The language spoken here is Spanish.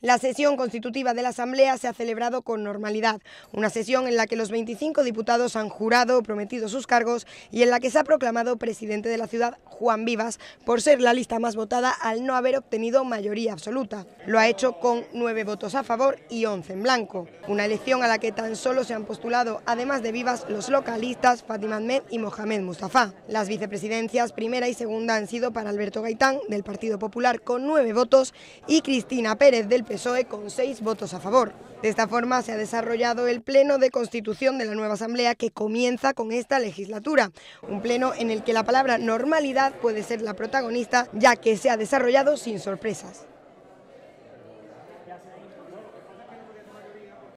La sesión constitutiva de la Asamblea se ha celebrado con normalidad, una sesión en la que los 25 diputados han jurado o prometido sus cargos y en la que se ha proclamado presidente de la ciudad Juan Vivas por ser la lista más votada al no haber obtenido mayoría absoluta. Lo ha hecho con nueve votos a favor y once en blanco, una elección a la que tan solo se han postulado, además de Vivas, los localistas Fatima Ahmed y Mohamed Mustafa. Las vicepresidencias primera y segunda han sido para Alberto Gaitán, del Partido Popular, con nueve votos, y Cristina Pérez, del PSOE con seis votos a favor. De esta forma se ha desarrollado el pleno de constitución de la nueva Asamblea que comienza con esta legislatura. Un pleno en el que la palabra normalidad puede ser la protagonista ya que se ha desarrollado sin sorpresas.